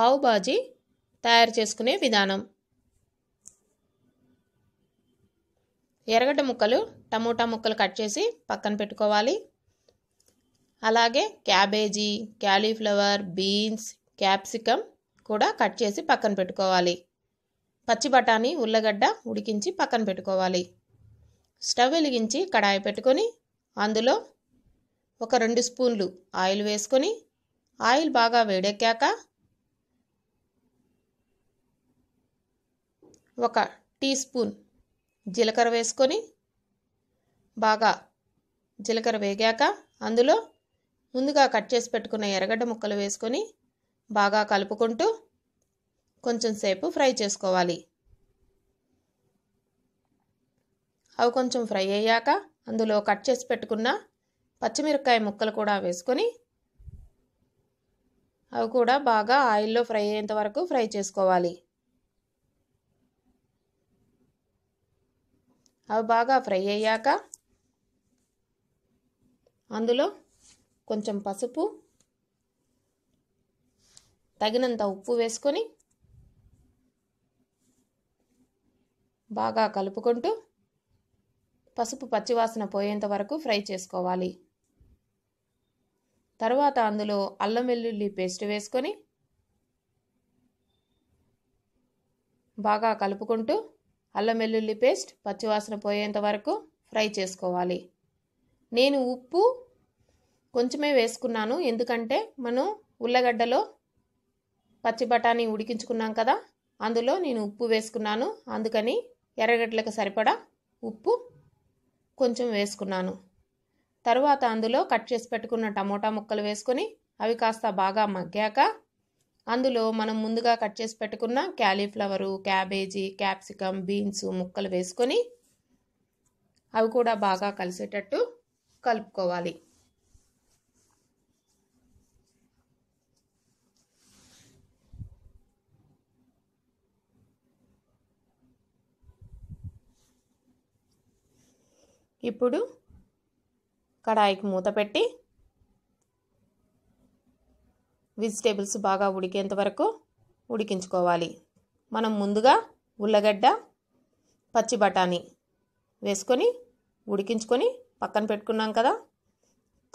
పావుబాజీ తయారు చేసుకునే విధానం ఎర్రగడ్డ ముక్కలు టమోటా ముక్కలు కట్ చేసి పక్కన పెట్టుకోవాలి అలాగే క్యాబేజీ క్యాలీఫ్లవర్ బీన్స్ క్యాప్సికమ్ కూడా కట్ చేసి పక్కన పెట్టుకోవాలి పచ్చి బఠానీ ఉల్లగడ్డ ఉడికించి పక్కన పెట్టుకోవాలి స్టవ్ వెలిగించి కడాయి పెట్టుకొని అందులో ఒక రెండు స్పూన్లు ఆయిల్ వేసుకొని ఆయిల్ బాగా వేడెక్కాక ఒక టీ స్పూన్ జీలకర్ర వేసుకొని బాగా జీలకర్ర వేగాక అందులో ముందుగా కట్ చేసి పెట్టుకున్న ఎర్రగడ్డ ముక్కలు వేసుకొని బాగా కలుపుకుంటూ కొంచెం సేపు ఫ్రై చేసుకోవాలి అవి కొంచెం ఫ్రై అయ్యాక అందులో కట్ చేసి పెట్టుకున్న పచ్చిమిరపకాయ ముక్కలు కూడా వేసుకొని అవి కూడా బాగా ఆయిల్లో ఫ్రై అయ్యేంత వరకు ఫ్రై చేసుకోవాలి అవి బాగా ఫ్రై అయ్యాక అందులో కొంచెం పసుపు తగినంత ఉప్పు వేసుకొని బాగా కలుపుకుంటూ పసుపు పచ్చివాసన పోయేంత వరకు ఫ్రై చేసుకోవాలి తర్వాత అందులో అల్లం వెల్లుల్లి పేస్ట్ వేసుకొని బాగా కలుపుకుంటూ అల్లం వెల్లుల్లి పేస్ట్ పచ్చివాసన పోయేంత వరకు ఫ్రై చేసుకోవాలి నేను ఉప్పు కొంచెమే వేసుకున్నాను ఎందుకంటే మనం ఉల్లగడ్డలో పచ్చి బఠానీ ఉడికించుకున్నాం కదా అందులో నేను ఉప్పు వేసుకున్నాను అందుకని ఎర్రగడ్డలకు సరిపడా ఉప్పు కొంచెం వేసుకున్నాను తరువాత అందులో కట్ చేసి పెట్టుకున్న టమోటా ముక్కలు వేసుకొని అవి కాస్త బాగా మగ్గాక అందులో మనం ముందుగా కట్ చేసి పెట్టుకున్న క్యాలీఫ్లవరు క్యాబేజీ క్యాప్సికమ్ బీన్స్ ముక్కలు వేసుకొని అవి కూడా బాగా కలిసేటట్టు కలుపుకోవాలి ఇప్పుడు కడాయికి మూత పెట్టి వెజిటేబుల్స్ బాగా ఉడికేంత వరకు ఉడికించుకోవాలి మనం ముందుగా ఉల్లగడ్డ పచ్చి బఠానీ వేసుకొని ఉడికించుకొని పక్కన పెట్టుకున్నాం కదా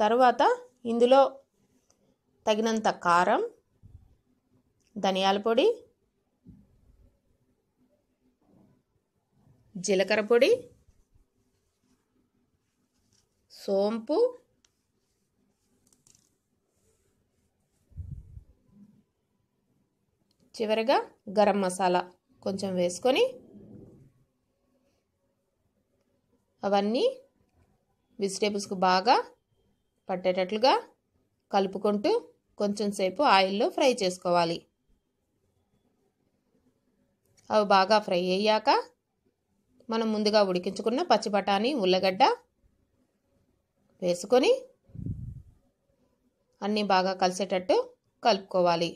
తర్వాత ఇందులో తగినంత కారం ధనియాల పొడి జీలకర్ర పొడి సోంపు చివరిగా గరం మసాలా కొంచెం వేసుకొని అవన్నీ వెజిటేబుల్స్కు బాగా పట్టేటట్లుగా కలుపుకుంటూ కొంచెం సేపు ఆయిల్లో ఫ్రై చేసుకోవాలి అవి బాగా ఫ్రై అయ్యాక మనం ముందుగా ఉడికించుకున్న పచ్చి బఠానీ ఉల్లగడ్డ వేసుకొని అన్నీ బాగా కలిసేటట్టు కలుపుకోవాలి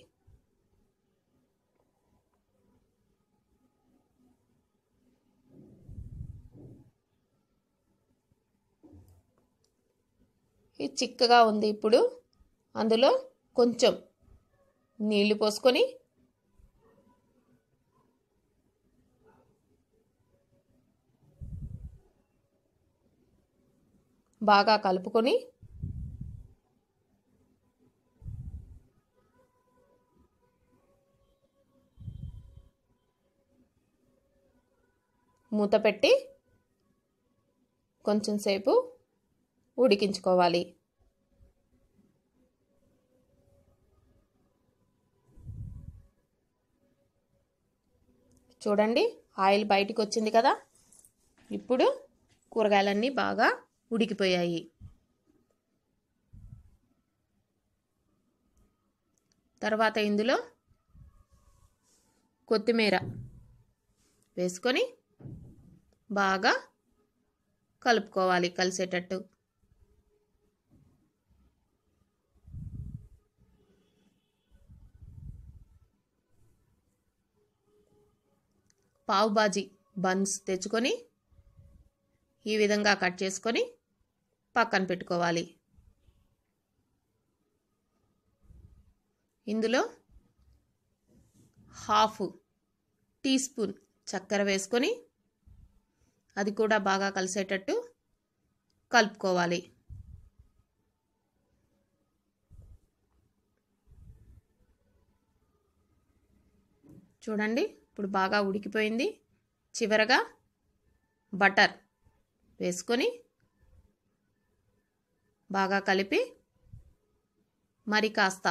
ఇది చిక్కగా ఉంది ఇప్పుడు అందులో కొంచెం నీళ్లు పోసుకొని బాగా కలుపుకొని మూత పెట్టి కొంచెం సేపు ఉడికించుకోవాలి చూడండి ఆయిల్ బయటికి వచ్చింది కదా ఇప్పుడు కూరగాయలన్నీ బాగా ఉడికిపోయాయి తర్వాత ఇందులో కొత్తిమీర వేసుకొని బాగా కలుపుకోవాలి కలిసేటట్టు పావుబాజీ బన్స్ తెచ్చుకొని ఈ విధంగా కట్ చేసుకొని పక్కన పెట్టుకోవాలి ఇందులో హాఫ్ టీ స్పూన్ చక్కెర వేసుకొని అది కూడా బాగా కలిసేటట్టు కలుపుకోవాలి చూడండి ఇప్పుడు బాగా ఉడికిపోయింది చివరగా బటర్ వేసుకొని బాగా కలిపి మరి కాస్త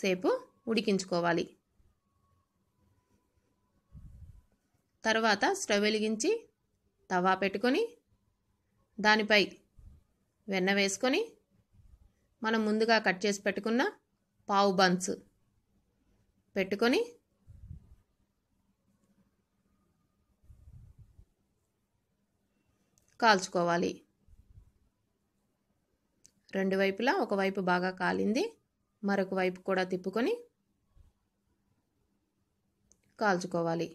సేపు ఉడికించుకోవాలి తర్వాత స్టవ్ వెలిగించి తవా పెట్టుకొని దానిపై వెన్న వేసుకొని మనం ముందుగా కట్ చేసి పెట్టుకున్న పావు బన్స్ పెట్టుకొని కాల్చుకోవాలి రెండు వైపులా ఒకవైపు బాగా కాలింది మరొక వైపు కూడా తిప్పుకొని కాల్చుకోవాలి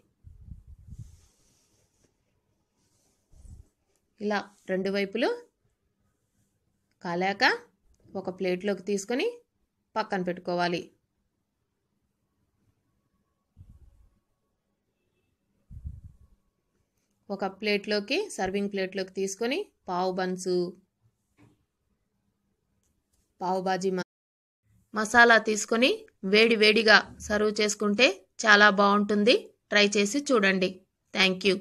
ఇలా రెండు వైపులు కాలాక ఒక ప్లేట్లోకి తీసుకొని పక్కన పెట్టుకోవాలి ఒక ప్లేట్లోకి సర్వింగ్ ప్లేట్లోకి తీసుకొని పావు బన్సు పావు బాజీ మసాలా తీసుకొని వేడి వేడిగా సర్వ్ చేసుకుంటే చాలా బాగుంటుంది ట్రై చేసి చూడండి థ్యాంక్ యూ